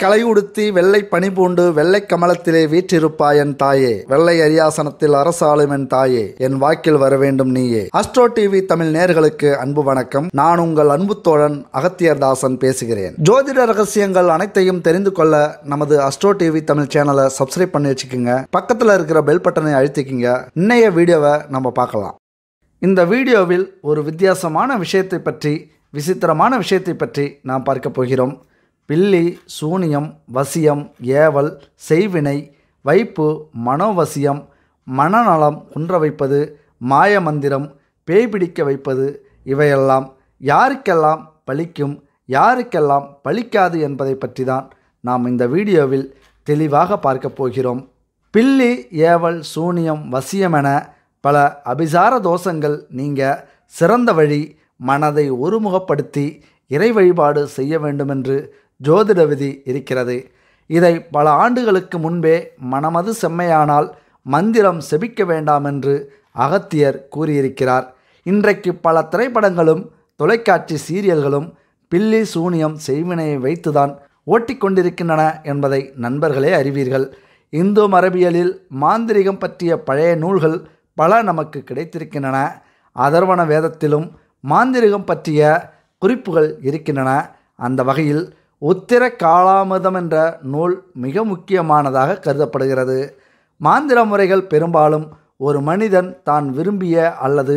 களை உடுத்தி வெள்ளை பனி பூண்டு வெள்ளை கமலத்திலே வீற்றிருப்பாய் என் தாயே வெள்ளை அரியாசனத்தில் அரசாளும் என் தாயே என் வாக்கில் வர வேண்டும் நீயே அஸ்ட்ரோ டிவி தமிழ் நேர்களுக்கு அன்பு வணக்கம் நான் உங்கள் அன்பு தோழன் அகத்தியர்தாசன் பேசுகிறேன் ஜோதிட ரகசியங்கள் அனைத்தையும் தெரிந்து கொள்ள நமது அஸ்ட்ரோ டிவி தமிழ் சேனலை சப்ஸ்கிரைப் பண்ணி வச்சுக்கோங்க பக்கத்தில் இருக்கிற பெல் பட்டனை அழுத்திக்கிங்க இன்னைய வீடியோவை நம்ம பார்க்கலாம் இந்த வீடியோவில் ஒரு வித்தியாசமான விஷயத்தை பற்றி விசித்திரமான விஷயத்தை பற்றி நாம் பார்க்க போகிறோம் பில்லி சூனியம் வசியம் ஏவல் செய்வினை வைப்பு மனோவசியம் மனநலம் குன்ற வைப்பது மாயமந்திரம் பேய் பிடிக்க வைப்பது இவையெல்லாம் யாருக்கெல்லாம் பலிக்கும் யாருக்கெல்லாம் பலிக்காது என்பதை பற்றி தான் நாம் இந்த வீடியோவில் தெளிவாக பார்க்கப் போகிறோம் பில்லி ஏவல் சூனியம் வசியம் என பல அபிசார தோஷங்கள் நீங்கள் சிறந்த வழி மனதை ஒருமுகப்படுத்தி இறை வழிபாடு செய்ய வேண்டுமென்று ஜோதிட விதி இருக்கிறது இதை பல ஆண்டுகளுக்கு முன்பே மனமது செம்மையானால் மந்திரம் செபிக்க வேண்டாம் என்று அகத்தியர் கூறியிருக்கிறார் இன்றைக்கு பல திரைப்படங்களும் தொலைக்காட்சி சீரியல்களும் பில்லி சூனியம் செய்வினையை வைத்துதான் ஓட்டிக்கொண்டிருக்கின்றன என்பதை நண்பர்களே அறிவீர்கள் இந்து மரபியலில் மாந்திரிகம் பற்றிய பழைய நூல்கள் பல நமக்கு கிடைத்திருக்கின்றன அதர்வன வேதத்திலும் மாந்திரிகம் பற்றிய குறிப்புகள் இருக்கின்றன அந்த வகையில் உத்திர காலாமதம் என்ற நூல் மிக முக்கியமானதாக கருதப்படுகிறது மாந்திர முறைகள் பெரும்பாலும் ஒரு மனிதன் தான் விரும்பிய அல்லது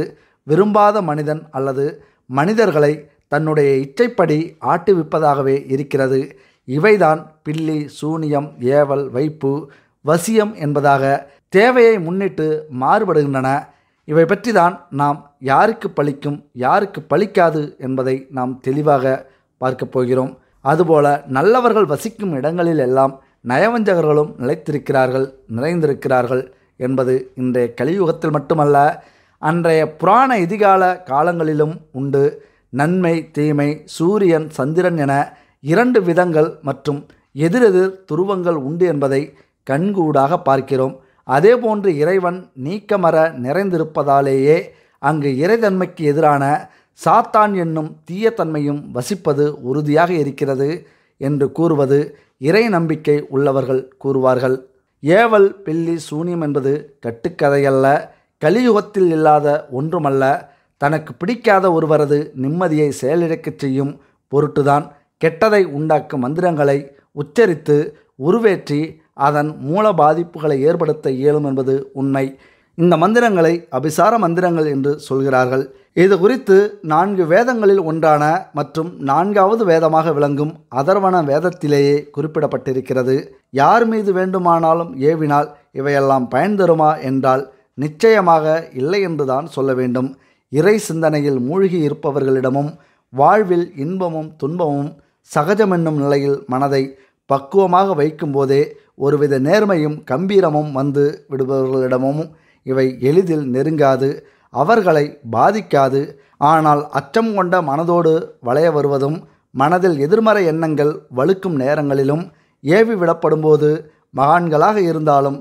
விரும்பாத மனிதன் அல்லது மனிதர்களை தன்னுடைய இச்சைப்படி ஆட்டுவிப்பதாகவே இருக்கிறது இவைதான் பில்லி சூனியம் ஏவல் வைப்பு வசியம் என்பதாக தேவையை முன்னிட்டு மாறுபடுகின்றன இவை பற்றி தான் நாம் யாருக்கு பழிக்கும் யாருக்கு பழிக்காது என்பதை நாம் தெளிவாக பார்க்கப் போகிறோம் அதுபோல நல்லவர்கள் வசிக்கும் இடங்களில் எல்லாம் நயவஞ்சகர்களும் நிலைத்திருக்கிறார்கள் நிறைந்திருக்கிறார்கள் என்பது இன்றைய கலியுகத்தில் மட்டுமல்ல அன்றைய புராண எதிகால காலங்களிலும் உண்டு நன்மை தீமை சூரியன் சந்திரன் என இரண்டு விதங்கள் மற்றும் எதிரெதிர் துருவங்கள் உண்டு என்பதை கண்கூடாக பார்க்கிறோம் அதேபோன்று இறைவன் நீக்கமர நிறைந்திருப்பதாலேயே அங்கு இறைதன்மைக்கு எதிரான சாத்தான் என்னும் தீயத்தன்மையும் வசிப்பது உறுதியாக இருக்கிறது என்று கூறுவது இறை நம்பிக்கை உள்ளவர்கள் கூறுவார்கள் ஏவல் பில்லி சூனியம் என்பது கட்டுக்கதையல்ல கலியுகத்தில் இல்லாத ஒன்றுமல்ல தனக்கு பிடிக்காத ஒருவரது நிம்மதியை செயலிழக்கச் செய்யும் பொருட்டுதான் கெட்டதை உண்டாக்கும் மந்திரங்களை உச்சரித்து உருவேற்றி அதன் மூல பாதிப்புகளை ஏற்படுத்த இயலும் என்பது உண்மை இந்த மந்திரங்களை அபிசார மந்திரங்கள் என்று சொல்கிறார்கள் இது குறித்து நான்கு வேதங்களில் ஒன்றான மற்றும் நான்காவது வேதமாக விளங்கும் அதர்வன வேதத்திலேயே குறிப்பிடப்பட்டிருக்கிறது யார் மீது வேண்டுமானாலும் ஏவினால் இவையெல்லாம் பயன் தருமா என்றால் நிச்சயமாக இல்லை என்றுதான் சொல்ல வேண்டும் இறை சிந்தனையில் மூழ்கி இருப்பவர்களிடமும் வாழ்வில் இன்பமும் துன்பமும் சகஜமென்னும் நிலையில் மனதை பக்குவமாக வைக்கும்போதே ஒருவித நேர்மையும் கம்பீரமும் வந்து விடுபவர்களிடமும் இவை எளிதில் நெருங்காது அவர்களை பாதிக்காது ஆனால் அச்சம் கொண்ட மனதோடு வளைய வருவதும் மனதில் எதிர்மறை எண்ணங்கள் வலுக்கும் நேரங்களிலும் ஏவி விடப்படும்போது மகான்களாக இருந்தாலும்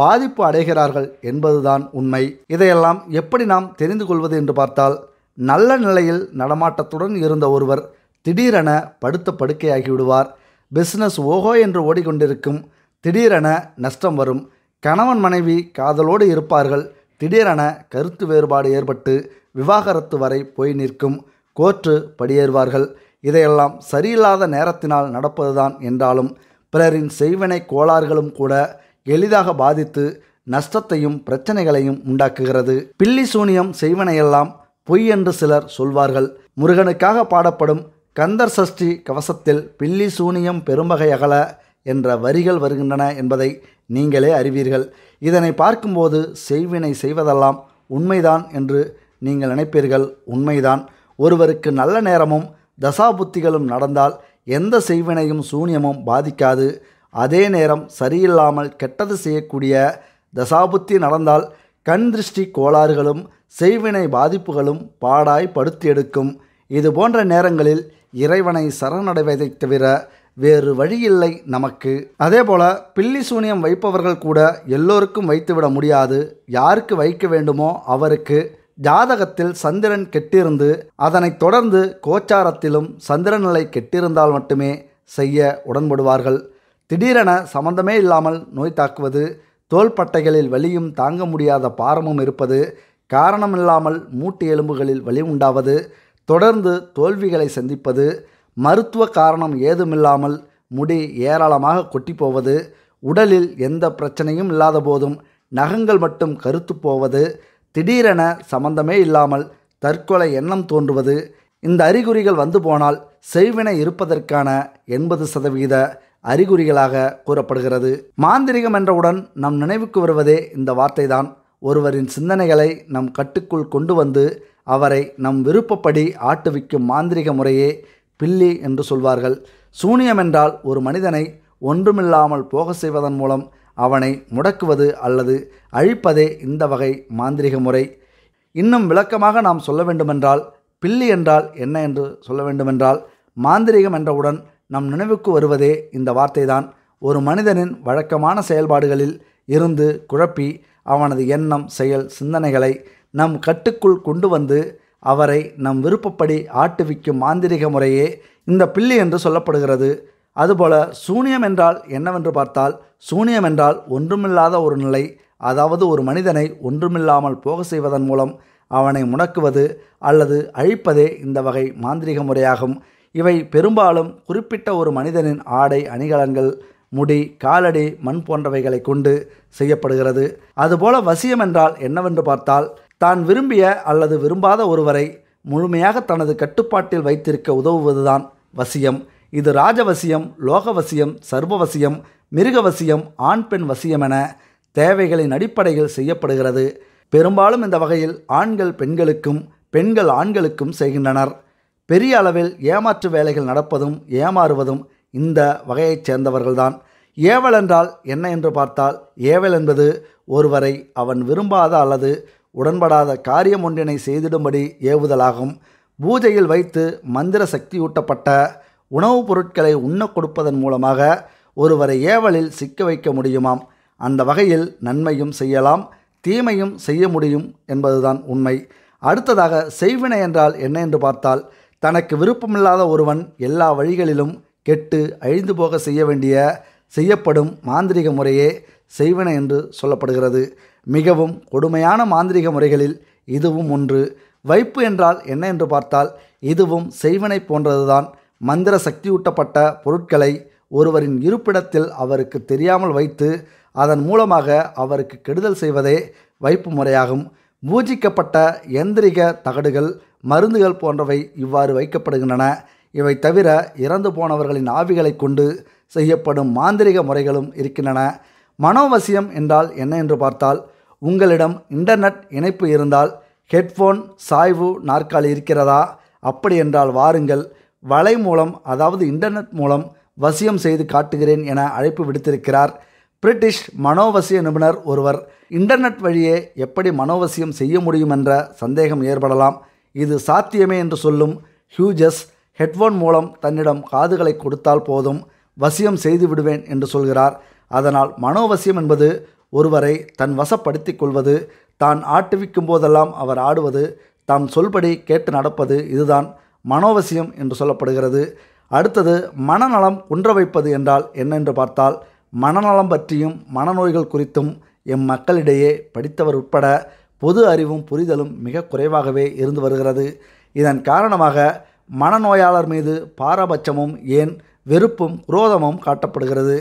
பாதிப்பு அடைகிறார்கள் என்பதுதான் உண்மை இதையெல்லாம் எப்படி நாம் தெரிந்து கொள்வது என்று பார்த்தால் நல்ல நிலையில் நடமாட்டத்துடன் இருந்த ஒருவர் திடீரென படுத்த படுக்கையாகிவிடுவார் பிஸ்னஸ் ஓஹோ என்று ஓடிக்கொண்டிருக்கும் திடீரென நஷ்டம் வரும் கணவன் மனைவி காதலோடு இருப்பார்கள் திடீரென கருத்து வேறுபாடு ஏற்பட்டு விவாகரத்து வரை போய் நிற்கும் கோர்ட்டு படியேறுவார்கள் இதையெல்லாம் சரியில்லாத நேரத்தினால் நடப்பதுதான் என்றாலும் பிறரின் செய்வினை கோளாறுகளும் கூட எளிதாக பாதித்து நஷ்டத்தையும் பிரச்சனைகளையும் உண்டாக்குகிறது பில்லி சூனியம் செய்வனையெல்லாம் பொய் என்று சிலர் சொல்வார்கள் முருகனுக்காக பாடப்படும் கந்தர் சஷ்டி கவசத்தில் பில்லி சூனியம் பெரும்பகை அகல என்ற வரிகள் வருகின்றன என்பதை நீங்களே அறிவீர்கள் இதனை பார்க்கும்போது செய்வினை செய்வதெல்லாம் உண்மைதான் என்று நீங்கள் நினைப்பீர்கள் உண்மைதான் ஒருவருக்கு நல்ல நேரமும் தசாபுத்திகளும் நடந்தால் எந்த செய்வினையும் சூன்யமும் பாதிக்காது அதே நேரம் சரியில்லாமல் கெட்டது செய்யக்கூடிய தசாபுத்தி நடந்தால் கண் திருஷ்டி கோளாறுகளும் செய்வினை பாதிப்புகளும் பாடாய் படுத்து எடுக்கும் இது போன்ற நேரங்களில் இறைவனை சரணடைவதைத் தவிர வேறு வழியில்லை நமக்கு அதே போல பில்லி சூனியம் வைப்பவர்கள் கூட எல்லோருக்கும் வைத்துவிட முடியாது யாருக்கு வைக்க வேண்டுமோ அவருக்கு ஜாதகத்தில் சந்திரன் கெட்டிருந்து அதனைத் தொடர்ந்து கோச்சாரத்திலும் சந்திரநிலை கெட்டிருந்தால் மட்டுமே செய்ய உடன்படுவார்கள் திடீரென சம்பந்தமே இல்லாமல் நோய் தாக்குவது தோள்பட்டைகளில் வலியும் தாங்க முடியாத பாரமும் இருப்பது காரணமில்லாமல் மூட்டு எலும்புகளில் வலி உண்டாவது தொடர்ந்து தோல்விகளை சந்திப்பது மருத்துவ காரணம் ஏதுமில்லாமல் முடி ஏராளமாக கொட்டி போவது உடலில் எந்த பிரச்சனையும் இல்லாத போதும் நகங்கள் மட்டும் கருத்து போவது திடீரென சம்பந்தமே இல்லாமல் தற்கொலை எண்ணம் தோன்றுவது இந்த அறிகுறிகள் வந்து போனால் செய்வினை இருப்பதற்கான எண்பது சதவீத அறிகுறிகளாக கூறப்படுகிறது மாந்திரிகம் என்றவுடன் நம் நினைவுக்கு வருவதே இந்த வார்த்தைதான் ஒருவரின் சிந்தனைகளை நம் கட்டுக்குள் கொண்டு வந்து அவரை நம் விருப்பப்படி ஆட்டுவிக்கும் மாந்திரிக முறையே பில்லி என்று சொல்வார்கள் சூனியம் என்றால் ஒரு மனிதனை ஒன்றுமில்லாமல் போக செய்வதன் மூலம் அவனை முடக்குவது அல்லது அழிப்பதே இந்த வகை மாந்திரிக முறை இன்னும் விளக்கமாக நாம் சொல்ல வேண்டுமென்றால் பில்லி என்றால் என்ன என்று சொல்ல வேண்டுமென்றால் மாந்திரிகம் என்றவுடன் நம் நினைவுக்கு வருவதே இந்த வார்த்தைதான் ஒரு மனிதனின் வழக்கமான செயல்பாடுகளில் இருந்து குழப்பி அவனது எண்ணம் செயல் சிந்தனைகளை நம் கட்டுக்குள் கொண்டு வந்து அவரை நம் விருப்பப்படி ஆட்டுவிக்கும் மாந்திரிக முறையே இந்த பில்லி என்று சொல்லப்படுகிறது அதுபோல சூனியம் என்றால் என்னவென்று பார்த்தால் சூனியம் என்றால் ஒன்றுமில்லாத ஒரு நிலை அதாவது ஒரு மனிதனை ஒன்றுமில்லாமல் போக செய்வதன் மூலம் அவனை முடக்குவது அல்லது அழிப்பதே இந்த வகை மாந்திரிக முறையாகும் இவை பெரும்பாலும் குறிப்பிட்ட ஒரு மனிதனின் ஆடை அணிகலன்கள் முடி காலடி மண் போன்றவைகளை கொண்டு செய்யப்படுகிறது அதுபோல வசியம் என்றால் என்னவென்று பார்த்தால் தான் விரும்பிய அல்லது விரும்பாத ஒருவரை முழுமையாக தனது கட்டுப்பாட்டில் வைத்திருக்க உதவுவதுதான் வசியம் இது ராஜவசியம் லோகவசியம் சர்வவசியம் மிருகவசியம் ஆண் பெண் வசியம் என தேவைகளின் அடிப்படையில் செய்யப்படுகிறது பெரும்பாலும் இந்த வகையில் ஆண்கள் பெண்களுக்கும் பெண்கள் ஆண்களுக்கும் செய்கின்றனர் பெரிய அளவில் ஏமாற்று வேலைகள் நடப்பதும் ஏமாறுவதும் இந்த வகையைச் சேர்ந்தவர்கள்தான் ஏவல் என்றால் என்ன என்று பார்த்தால் ஏவல் என்பது ஒருவரை அவன் விரும்பாத அல்லது உடன்படாத காரியம் ஒன்றினை செய்திடும்படி ஏவுதலாகும் பூஜையில் வைத்து மந்திர சக்தியூட்டப்பட்ட உணவுப் பொருட்களை உண்ணக் கொடுப்பதன் மூலமாக ஒருவரை ஏவலில் சிக்க வைக்க முடியுமாம் அந்த வகையில் நன்மையும் செய்யலாம் தீமையும் செய்ய முடியும் என்பதுதான் உண்மை அடுத்ததாக செய்வினை என்றால் என்ன என்று பார்த்தால் தனக்கு விருப்பமில்லாத ஒருவன் எல்லா வழிகளிலும் கெட்டு அழிந்து போக செய்ய வேண்டிய செய்யப்படும் மாந்திரிக முறையே செய்வினை என்று சொல்லப்படுகிறது மிகவும் கொடுமையான மாந்திரிக முறைகளில் இதுவும் ஒன்று வைப்பு என்றால் என்ன என்று பார்த்தால் இதுவும் செய்வனை போன்றதுதான் மந்திர சக்தியூட்டப்பட்ட பொருட்களை ஒருவரின் இருப்பிடத்தில் அவருக்கு தெரியாமல் வைத்து அதன் மூலமாக அவருக்கு கெடுதல் செய்வதே வைப்பு முறையாகும் பூஜிக்கப்பட்ட எந்திரிக தகடுகள் மருந்துகள் போன்றவை இவ்வாறு வைக்கப்படுகின்றன இவை தவிர இறந்து போனவர்களின் ஆவிகளை கொண்டு செய்யப்படும் மாந்திரிக முறைகளும் இருக்கின்றன மனோவசியம் என்றால் என்ன என்று பார்த்தால் உங்களிடம் இன்டர்நெட் இணைப்பு இருந்தால் ஹெட்ஃபோன் சாய்வு நாற்காலி இருக்கிறதா அப்படி என்றால் வாருங்கள் வலை மூலம் அதாவது இன்டர்நெட் மூலம் வசியம் செய்து காட்டுகிறேன் என அழைப்பு விடுத்திருக்கிறார் பிரிட்டிஷ் மனோவசிய நிபுணர் ஒருவர் இன்டர்நெட் வழியே எப்படி மனோவசியம் செய்ய முடியும் என்ற சந்தேகம் ஏற்படலாம் இது சாத்தியமே என்று சொல்லும் ஹியூஜஸ் ஹெட்ஃபோன் மூலம் தன்னிடம் காதுகளை கொடுத்தால் போதும் வசியம் செய்து விடுவேன் என்று சொல்கிறார் அதனால் மனோவசியம் என்பது ஒருவரை தன் வசப்படுத்தி கொள்வது தான் ஆட்டுவிக்கும் போதெல்லாம் அவர் ஆடுவது தாம் சொல்படி கேட்டு நடப்பது இதுதான் மனோவசியம் என்று சொல்லப்படுகிறது அடுத்தது மனநலம் குன்ற வைப்பது என்றால் என்னென்று பார்த்தால் மனநலம் பற்றியும் மனநோய்கள் குறித்தும் எம் மக்களிடையே படித்தவர் உட்பட பொது அறிவும் புரிதலும் மிக குறைவாகவே இருந்து வருகிறது இதன் காரணமாக மனநோயாளர் மீது பாரபட்சமும் ஏன் வெறுப்பும் குரோதமும் காட்டப்படுகிறது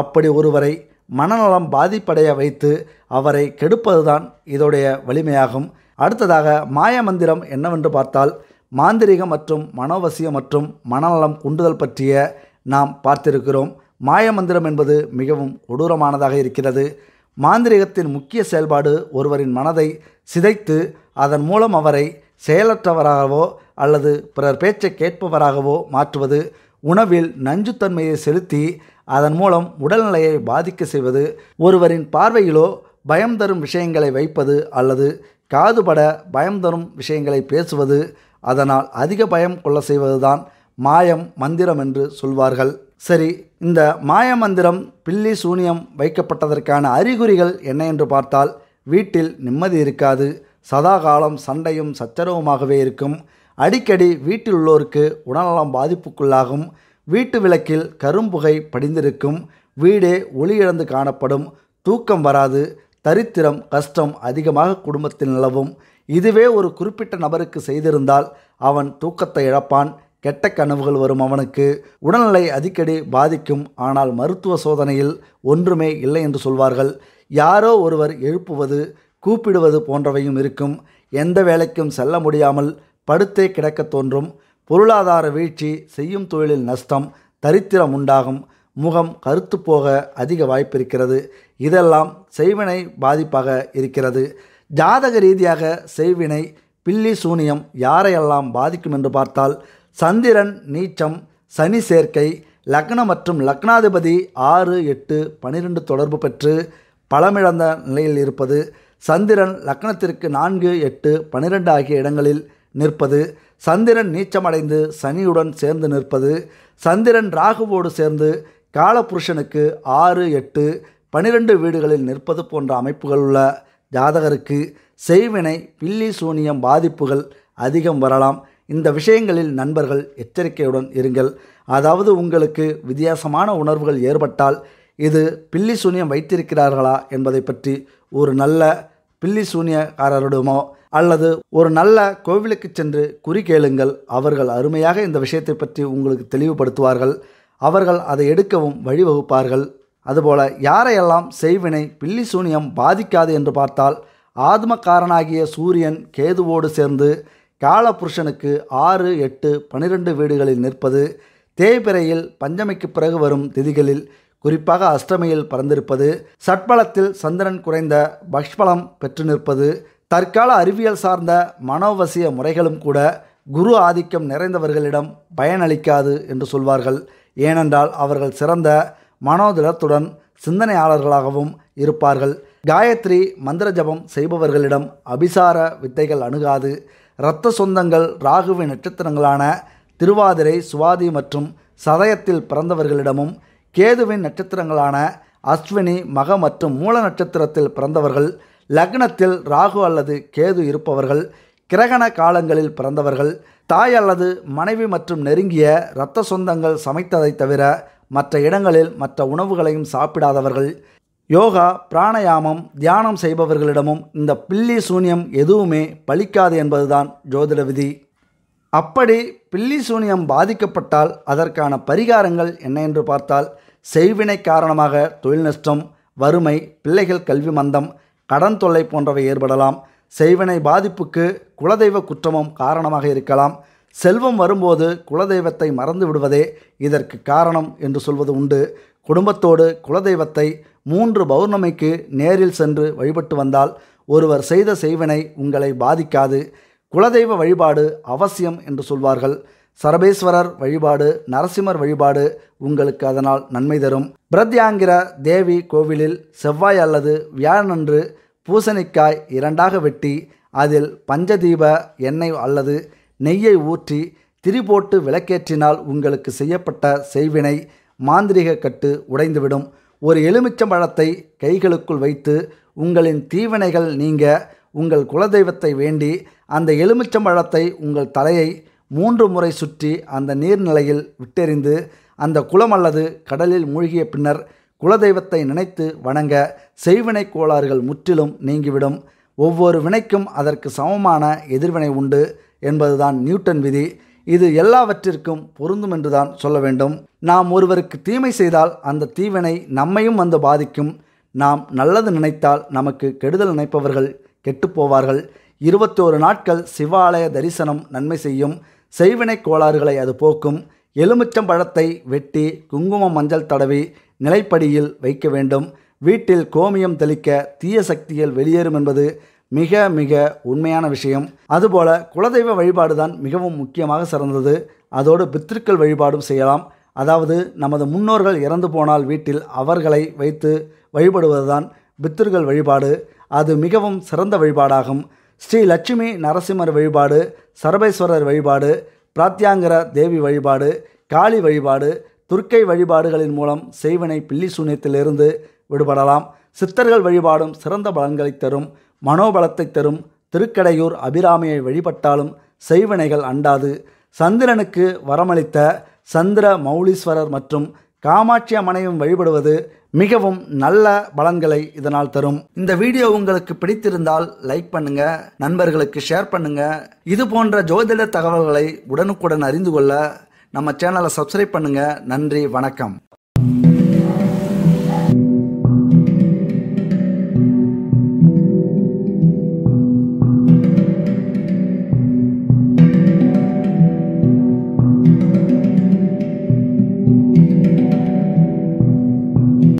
அப்படி ஒருவரை மனநலம் பாதிப்படைய வைத்து அவரை கெடுப்பதுதான் இதோடைய வலிமையாகும் அடுத்ததாக மாயமந்திரம் என்னவென்று பார்த்தால் மாந்திரிகம் மற்றும் மனோவசியம் மற்றும் மனநலம் குண்டுதல் பற்றிய நாம் பார்த்திருக்கிறோம் மாயமந்திரம் என்பது மிகவும் கொடூரமானதாக இருக்கிறது மாந்திரிகத்தின் முக்கிய செயல்பாடு ஒருவரின் மனதை சிதைத்து அதன் மூலம் அவரை செயலற்றவராகவோ அல்லது பிறர் பேச்சை கேட்பவராகவோ மாற்றுவது உணவில் நஞ்சுத்தன்மையை செலுத்தி அதன் மூலம் உடல்நிலையை பாதிக்க செய்வது ஒருவரின் பார்வையிலோ பயம் தரும் விஷயங்களை வைப்பது அல்லது காதுபட பயம் தரும் விஷயங்களை பேசுவது அதனால் அதிக பயம் கொள்ள செய்வதுதான் மாயம் மந்திரம் என்று சொல்வார்கள் சரி இந்த மாய மந்திரம் பில்லி சூனியம் வைக்கப்பட்டதற்கான அறிகுறிகள் என்ன என்று பார்த்தால் வீட்டில் நிம்மதி இருக்காது சதாகாலம் சண்டையும் சச்சரவுமாகவே இருக்கும் அடிக்கடி வீட்டில் உள்ளோருக்கு உடல்நலம் பாதிப்புக்குள்ளாகும் வீட்டு விளக்கில் கரும்புகை படிந்திருக்கும் வீடே ஒளி இழந்து காணப்படும் தூக்கம் வராது தரித்திரம் கஷ்டம் அதிகமாக குடும்பத்தில் நிலவும் இதுவே ஒரு குறிப்பிட்ட நபருக்கு செய்திருந்தால் அவன் தூக்கத்தை இழப்பான் கெட்ட கனவுகள் வரும் அவனுக்கு உடல்நிலை அடிக்கடி பாதிக்கும் ஆனால் மருத்துவ சோதனையில் ஒன்றுமே இல்லை என்று சொல்வார்கள் யாரோ ஒருவர் எழுப்புவது கூப்பிடுவது போன்றவையும் இருக்கும் எந்த வேலைக்கும் செல்ல முடியாமல் படுத்தே கிடக்க தோன்றும் பொருளாதார வீழ்ச்சி செய்யும் தொழிலில் நஷ்டம் தரித்திரம் உண்டாகும் முகம் கருத்து போக அதிக வாய்ப்பிருக்கிறது இதெல்லாம் செய்வினை பாதிப்பாக இருக்கிறது ஜாதக ரீதியாக செய்வினை பில்லி சூனியம் யாரையெல்லாம் பாதிக்கும் என்று பார்த்தால் சந்திரன் நீச்சம் சனி சேர்க்கை லக்னம் மற்றும் லக்னாதிபதி ஆறு எட்டு பனிரெண்டு தொடர்பு பெற்று பலமிழந்த நிலையில் இருப்பது சந்திரன் லக்னத்திற்கு நான்கு எட்டு பனிரெண்டு ஆகிய இடங்களில் நிற்பது சந்திரன் நீச்சமடைந்து சனியுடன் சேர்ந்து நிற்பது சந்திரன் ராகுவோடு சேர்ந்து காலபுருஷனுக்கு ஆறு எட்டு பனிரெண்டு வீடுகளில் நிற்பது போன்ற அமைப்புகள் உள்ள ஜாதகருக்கு செய்வினை பில்லி சூனியம் பாதிப்புகள் அதிகம் வரலாம் இந்த விஷயங்களில் நண்பர்கள் எச்சரிக்கையுடன் இருங்கள் அதாவது உங்களுக்கு வித்தியாசமான உணர்வுகள் ஏற்பட்டால் இது பில்லி சூனியம் வைத்திருக்கிறார்களா என்பதை பற்றி ஒரு நல்ல பில்லி சூனியக்காரரிடமோ அல்லது ஒரு நல்ல கோவிலுக்கு சென்று குறி கேளுங்கள் அவர்கள் அருமையாக இந்த விஷயத்தை பற்றி உங்களுக்கு தெளிவுபடுத்துவார்கள் அவர்கள் அதை எடுக்கவும் வழிவகுப்பார்கள் அதுபோல யாரையெல்லாம் செய்வினை பில்லி சூனியம் பாதிக்காது என்று பார்த்தால் ஆத்மக்காரனாகிய சூரியன் கேதுவோடு சேர்ந்து காலபுருஷனுக்கு ஆறு எட்டு பனிரெண்டு வீடுகளில் நிற்பது தேய்பிறையில் பஞ்சமிக்கு பிறகு வரும் திதிகளில் குறிப்பாக அஷ்டமியில் பறந்திருப்பது சட்பலத்தில் சந்திரன் குறைந்த பக்ஷ்பலம் பெற்று நிற்பது தற்கால அறிவியல் சார்ந்த மனோவசிய முறைகளும் கூட குரு ஆதிக்கம் நிறைந்தவர்களிடம் பயனளிக்காது என்று சொல்வார்கள் ஏனென்றால் அவர்கள் சிறந்த மனோதிடத்துடன் சிந்தனையாளர்களாகவும் இருப்பார்கள் காயத்ரி மந்திர ஜபம் செய்பவர்களிடம் அபிசார வித்தைகள் அணுகாது இரத்த சொந்தங்கள் ராகுவின் நட்சத்திரங்களான திருவாதிரை சுவாதி மற்றும் சதயத்தில் பிறந்தவர்களிடமும் கேதுவின் நட்சத்திரங்களான அஸ்வினி மக மற்றும் மூல நட்சத்திரத்தில் பிறந்தவர்கள் லக்னத்தில் ராகு அல்லது கேது இருப்பவர்கள் கிரகண காலங்களில் பிறந்தவர்கள் தாய் அல்லது மனைவி மற்றும் நெருங்கிய இரத்த சொந்தங்கள் சமைத்ததை தவிர மற்ற இடங்களில் மற்ற உணவுகளையும் சாப்பிடாதவர்கள் யோகா பிராணயாமம் தியானம் செய்பவர்களிடமும் இந்த பில்லி சூன்யம் எதுவுமே பலிக்காது என்பதுதான் ஜோதிட விதி அப்படி பில்லி சூன்யம் பாதிக்கப்பட்டால் அதற்கான பரிகாரங்கள் என்ன என்று பார்த்தால் செய்வினை காரணமாக தொழில் நஷ்டம் வறுமை பிள்ளைகள் கல்வி மந்தம் கடன் தொல்லை போன்றவை ஏற்படலாம் செய்வினை பாதிப்புக்கு குலதெய்வ குற்றமும் காரணமாக இருக்கலாம் செல்வம் வரும்போது குலதெய்வத்தை மறந்து விடுவதே இதற்கு காரணம் என்று சொல்வது உண்டு குடும்பத்தோடு குலதெய்வத்தை மூன்று பௌர்ணமிக்கு நேரில் சென்று வழிபட்டு வந்தால் ஒருவர் செய்த செய்வினை உங்களை பாதிக்காது குலதெய்வ வழிபாடு அவசியம் என்று சொல்வார்கள் சரபேஸ்வரர் வழிபாடு நரசிம்மர் வழிபாடு உங்களுக்கு அதனால் நன்மை தரும் பிரத்யாங்கிர தேவி கோவிலில் செவ்வாய் அல்லது வியாழனன்று பூசணிக்காய் இரண்டாக வெட்டி அதில் பஞ்சதீப எண்ணெய் அல்லது நெய்யை ஊற்றி திரி போட்டு விளக்கேற்றினால் உங்களுக்கு செய்யப்பட்ட செய்வினை மாந்திரிக கட்டு உடைந்துவிடும் ஒரு எலுமிச்சம்பழத்தை கைகளுக்குள் வைத்து உங்களின் தீவினைகள் நீங்க உங்கள் குலதெய்வத்தை வேண்டி அந்த எலுமிச்சம் பழத்தை உங்கள் தலையை மூன்று முறை சுற்றி அந்த நீர்நிலையில் விட்டெறிந்து அந்த குளம் அல்லது கடலில் மூழ்கிய பின்னர் குலதெய்வத்தை நினைத்து வணங்க செய்வினை கோளாறுகள் முற்றிலும் நீங்கிவிடும் ஒவ்வொரு வினைக்கும் அதற்கு சமமான எதிர்வினை உண்டு என்பதுதான் நியூட்டன் விதி இது எல்லாவற்றிற்கும் பொருந்தும் என்றுதான் சொல்ல வேண்டும் நாம் ஒருவருக்கு தீமை செய்தால் அந்த தீவினை நம்மையும் வந்து பாதிக்கும் நாம் நல்லது நினைத்தால் நமக்கு கெடுதல் நினைப்பவர்கள் கெட்டுப்போவார்கள் இருபத்தோரு நாட்கள் சிவாலய தரிசனம் நன்மை செய்யும் செய்வினை கோளாறுகளை அது போக்கும் எலுமிச்சம் பழத்தை வெட்டி குங்குமம் மஞ்சள் தடவி நிலைப்படியில் வைக்க வேண்டும் வீட்டில் கோமியம் தெளிக்க தீய சக்திகள் வெளியேறும் என்பது மிக மிக உண்மையான விஷயம் அதுபோல குலதெய்வ வழிபாடு தான் மிகவும் முக்கியமாக சிறந்தது அதோடு பித்திருக்கள் வழிபாடும் செய்யலாம் அதாவது நமது முன்னோர்கள் இறந்து போனால் வீட்டில் அவர்களை வைத்து வழிபடுவதுதான் பித்திருக்கள் வழிபாடு அது மிகவும் சிறந்த வழிபாடாகும் ஸ்ரீ லட்சுமி நரசிம்மர் வழிபாடு சரபேஸ்வரர் வழிபாடு பிராத்தியாங்கர தேவி வழிபாடு காளி வழிபாடு துர்க்கை வழிபாடுகளின் மூலம் செய்வனை பில்லி சூன்யத்திலிருந்து விடுபடலாம் சித்தர்கள் வழிபாடும் சிறந்த பலன்களை தரும் மனோபலத்தை தரும் திருக்கடையூர் அபிராமியை வழிபட்டாலும் செய்வினைகள் அண்டாது சந்திரனுக்கு வரமளித்த சந்திர மௌலீஸ்வரர் மற்றும் காமாட்சி அம்மனையும் வழிபடுவது மிகவும் நல்ல பலன்களை இதனால் தரும் இந்த வீடியோ உங்களுக்கு பிடித்திருந்தால் லைக் பண்ணுங்க நண்பர்களுக்கு ஷேர் பண்ணுங்க இது போன்ற ஜோதிட தகவல்களை உடனுக்குடன் அறிந்து கொள்ள நம்ம சேனலை சப்ஸ்கிரைப் பண்ணுங்க நன்றி வணக்கம்